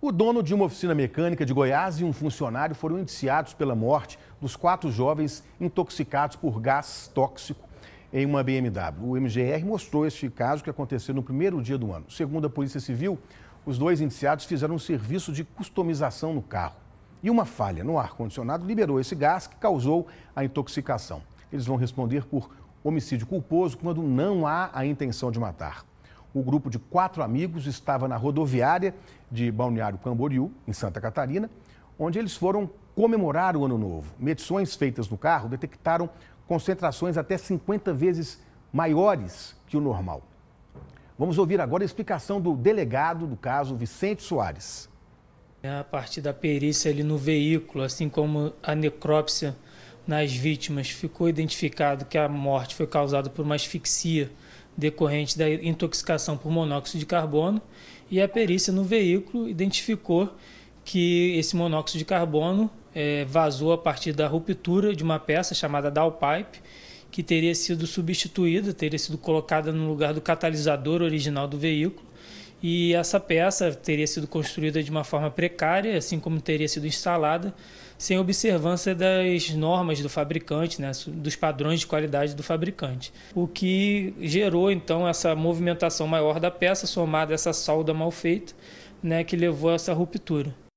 O dono de uma oficina mecânica de Goiás e um funcionário foram indiciados pela morte dos quatro jovens intoxicados por gás tóxico em uma BMW. O MGR mostrou este caso que aconteceu no primeiro dia do ano. Segundo a Polícia Civil, os dois indiciados fizeram um serviço de customização no carro. E uma falha no ar-condicionado liberou esse gás que causou a intoxicação. Eles vão responder por homicídio culposo quando não há a intenção de matar. O grupo de quatro amigos estava na rodoviária de Balneário Camboriú, em Santa Catarina, onde eles foram comemorar o Ano Novo. Medições feitas no carro detectaram concentrações até 50 vezes maiores que o normal. Vamos ouvir agora a explicação do delegado do caso, Vicente Soares. É a partir da perícia ali no veículo, assim como a necrópsia nas vítimas, ficou identificado que a morte foi causada por uma asfixia decorrente da intoxicação por monóxido de carbono, e a perícia no veículo identificou que esse monóxido de carbono é, vazou a partir da ruptura de uma peça chamada downpipe, que teria sido substituída, teria sido colocada no lugar do catalisador original do veículo, e essa peça teria sido construída de uma forma precária, assim como teria sido instalada, sem observância das normas do fabricante, né, dos padrões de qualidade do fabricante. O que gerou então essa movimentação maior da peça, somada a essa solda mal feita, né, que levou a essa ruptura.